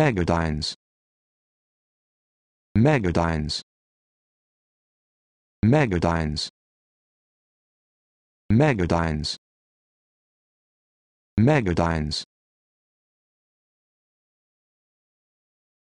megadines megadines megadines megadines megadines